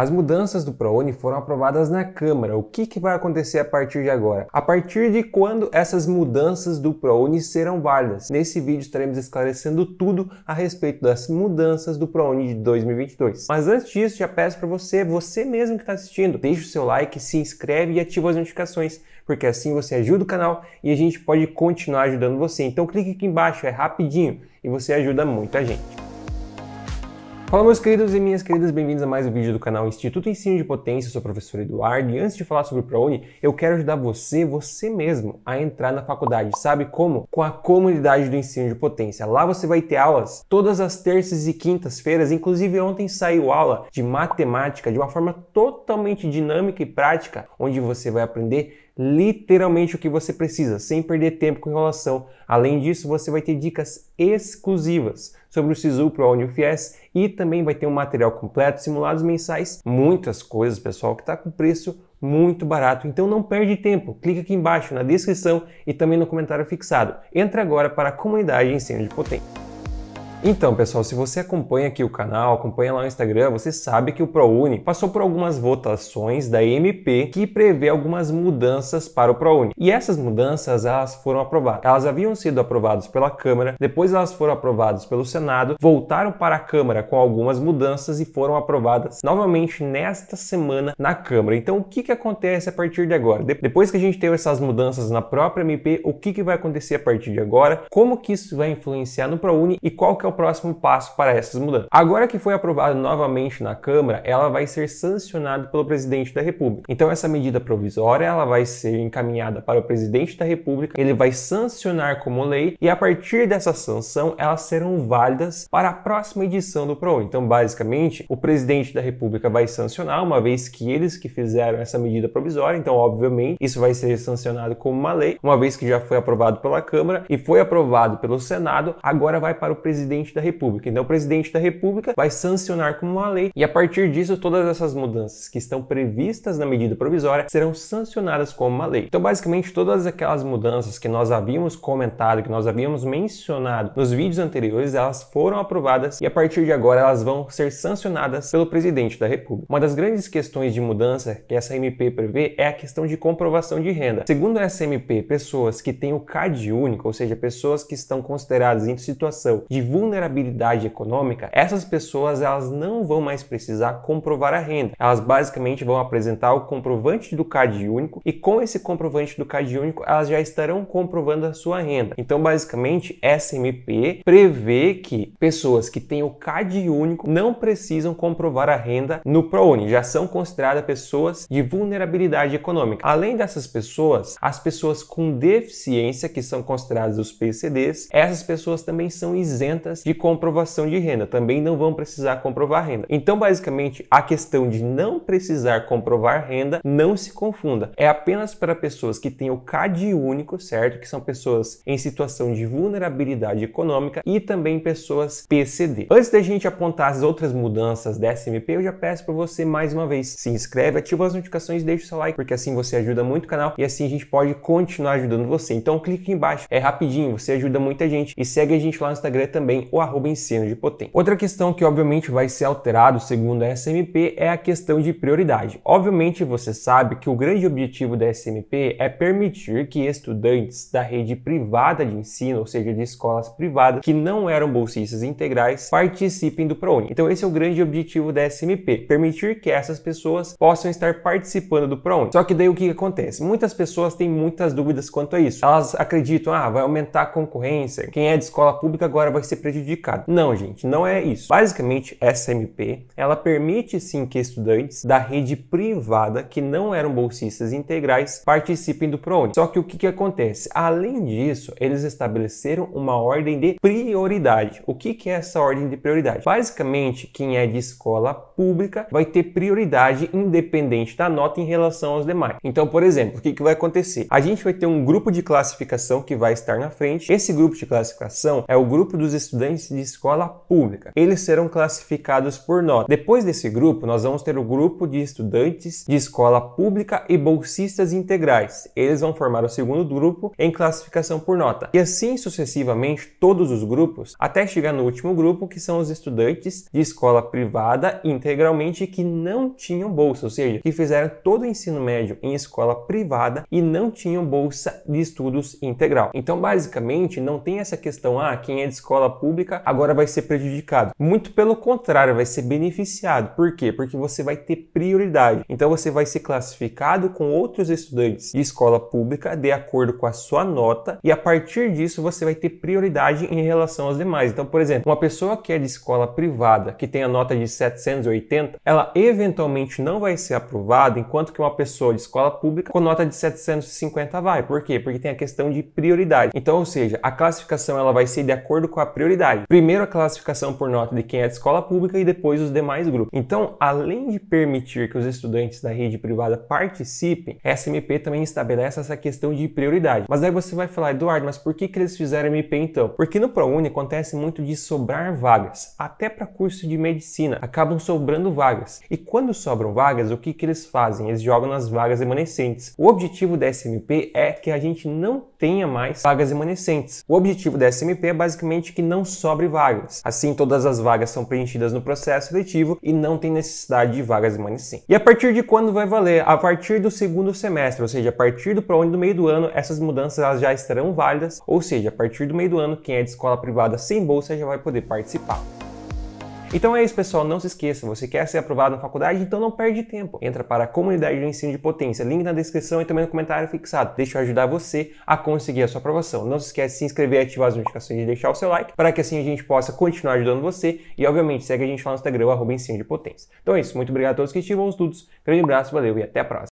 As mudanças do ProUni foram aprovadas na Câmara. O que, que, vai acontecer a partir de agora? A partir de quando essas mudanças do ProUni serão válidas? Nesse vídeo estaremos esclarecendo tudo a respeito das mudanças do ProUni de 2022. Mas antes disso, já peço para você, você mesmo que está assistindo, deixe o seu like, se inscreve e ativa as notificações, porque assim você ajuda o canal e a gente pode continuar ajudando você. Então clique aqui embaixo, é rapidinho e você ajuda muita gente. Fala meus queridos e minhas queridas, bem-vindos a mais um vídeo do canal Instituto Ensino de Potência, eu sou o professor Eduardo e antes de falar sobre o ProUni, eu quero ajudar você, você mesmo, a entrar na faculdade, sabe como? Com a comunidade do ensino de potência. Lá você vai ter aulas todas as terças e quintas-feiras, inclusive ontem saiu aula de matemática de uma forma totalmente dinâmica e prática, onde você vai aprender literalmente o que você precisa, sem perder tempo com relação. Além disso, você vai ter dicas exclusivas sobre o Sisu Pro All Fies e também vai ter um material completo, simulados mensais, muitas coisas, pessoal, que está com preço muito barato. Então não perde tempo, clica aqui embaixo na descrição e também no comentário fixado. Entra agora para a comunidade Ensino de Potência. Então, pessoal, se você acompanha aqui o canal, acompanha lá no Instagram, você sabe que o ProUni passou por algumas votações da MP que prevê algumas mudanças para o ProUni. E essas mudanças, elas foram aprovadas. Elas haviam sido aprovadas pela Câmara, depois elas foram aprovadas pelo Senado, voltaram para a Câmara com algumas mudanças e foram aprovadas novamente nesta semana na Câmara. Então, o que, que acontece a partir de agora? De depois que a gente teve essas mudanças na própria MP, o que, que vai acontecer a partir de agora? Como que isso vai influenciar no ProUni e qual que é o próximo passo para essas mudanças. Agora que foi aprovada novamente na Câmara, ela vai ser sancionada pelo presidente da República. Então essa medida provisória, ela vai ser encaminhada para o presidente da República, ele vai sancionar como lei e a partir dessa sanção, elas serão válidas para a próxima edição do PRO. Então, basicamente, o presidente da República vai sancionar uma vez que eles que fizeram essa medida provisória, então obviamente isso vai ser sancionado como uma lei, uma vez que já foi aprovado pela Câmara e foi aprovado pelo Senado, agora vai para o presidente presidente da República. Então, o presidente da República vai sancionar como uma lei, e a partir disso, todas essas mudanças que estão previstas na medida provisória serão sancionadas como uma lei. Então, basicamente, todas aquelas mudanças que nós havíamos comentado, que nós havíamos mencionado nos vídeos anteriores, elas foram aprovadas e a partir de agora elas vão ser sancionadas pelo presidente da República. Uma das grandes questões de mudança que essa MP prevê é a questão de comprovação de renda. Segundo essa MP, pessoas que têm o CAD único, ou seja, pessoas que estão consideradas em situação de vulnerabilidade vulnerabilidade econômica, essas pessoas elas não vão mais precisar comprovar a renda. Elas basicamente vão apresentar o comprovante do CAD único e com esse comprovante do CAD único elas já estarão comprovando a sua renda. Então, basicamente, SMP prevê que pessoas que têm o CAD único não precisam comprovar a renda no ProUni, já são consideradas pessoas de vulnerabilidade econômica. Além dessas pessoas, as pessoas com deficiência que são consideradas os PCDs, essas pessoas também são isentas apenas de comprovação de renda, também não vão precisar comprovar renda. Então, basicamente, a questão de não precisar comprovar renda, não se confunda. É apenas para pessoas que têm o CAD único, certo? Que são pessoas em situação de vulnerabilidade econômica e também pessoas PCD. Antes da gente apontar as outras mudanças da SMP, eu já peço para você mais uma vez se inscreve, ativa as notificações, deixa o seu like, porque assim você ajuda muito o canal e assim a gente pode continuar ajudando você. Então clique aqui embaixo, é rapidinho, você ajuda muita gente e segue a gente lá no Instagram também ou arroba ensino de potência. Outra questão que obviamente vai ser alterado segundo a SMP é a questão de prioridade. Obviamente você sabe que o grande objetivo da SMP é permitir que estudantes da rede privada de ensino, ou seja, de escolas privadas que não eram bolsistas integrais, participem do ProUni. Então esse é o grande objetivo da SMP, permitir que essas pessoas possam estar participando do ProUni. Só que daí o que acontece? Muitas pessoas têm muitas dúvidas quanto a isso. Elas acreditam, ah, vai aumentar a concorrência, quem é de escola pública agora vai ser prejudicado. Não, gente, não é isso. Basicamente, essa MP, ela permite sim que estudantes da rede privada que não eram bolsistas integrais participem do ProUni. Só que o que, que acontece? Além disso, eles estabeleceram uma ordem de prioridade. O que, que é essa ordem de prioridade? Basicamente, quem é de escola pública vai ter prioridade independente da nota em relação aos demais. Então, por exemplo, o que, que vai acontecer? A gente vai ter um grupo de classificação que vai estar na frente. Esse grupo de classificação é o grupo dos estudantes estudantes de escola pública. Eles serão classificados por nota. Depois desse grupo, nós vamos ter o grupo de estudantes de escola pública e bolsistas integrais. Eles vão formar o segundo grupo em classificação por nota. E assim sucessivamente todos os grupos, até chegar no último grupo, que são os estudantes de escola privada integralmente que não tinham bolsa, ou seja, que fizeram todo o ensino médio em escola privada e não tinham bolsa de estudos integral. Então, basicamente, não tem essa questão, ah, quem é de escola pública pública agora vai ser prejudicado. Muito pelo contrário, vai ser beneficiado. Por quê? Porque você vai ter prioridade. Então você vai ser classificado com outros estudantes de escola pública de acordo com a sua nota e a partir disso você vai ter prioridade em relação aos demais. Então, por exemplo, uma pessoa que é de escola privada, que tem a nota de 780, ela eventualmente não vai ser aprovada, enquanto que uma pessoa de escola pública com nota de 750 vai. Por quê? Porque tem a questão de prioridade. Então, ou seja, a classificação ela vai ser de acordo com a prioridade Primeiro a classificação por nota de quem é de escola pública e depois os demais grupos. Então, além de permitir que os estudantes da rede privada participem, a SMP também estabelece essa questão de prioridade. Mas aí você vai falar, Eduardo, mas por que, que eles fizeram MP então? Porque no ProUni acontece muito de sobrar vagas, até para curso de medicina, acabam sobrando vagas. E quando sobram vagas, o que, que eles fazem? Eles jogam nas vagas remanescentes. O objetivo da SMP é que a gente não tenha mais vagas remanescentes. O objetivo da SMP é basicamente que não sobre vagas. Assim, todas as vagas são preenchidas no processo seletivo e não tem necessidade de vagas remanescentes. E a partir de quando vai valer? A partir do segundo semestre, ou seja, a partir do ProUni do meio do ano, essas mudanças já estarão válidas, ou seja, a partir do meio do ano, quem é de escola privada sem bolsa já vai poder participar. Então é isso, pessoal. Não se esqueça, você quer ser aprovado na faculdade, então não perde tempo. Entra para a comunidade do ensino de potência, link na descrição e também no comentário fixado. Deixa eu ajudar você a conseguir a sua aprovação. Não se esquece de se inscrever, ativar as notificações e deixar o seu like, para que assim a gente possa continuar ajudando você. E obviamente segue a gente lá no Instagram, arroba ensino de potência. Então é isso. Muito obrigado a todos que estiveram os estudos. Grande abraço, valeu e até a próxima.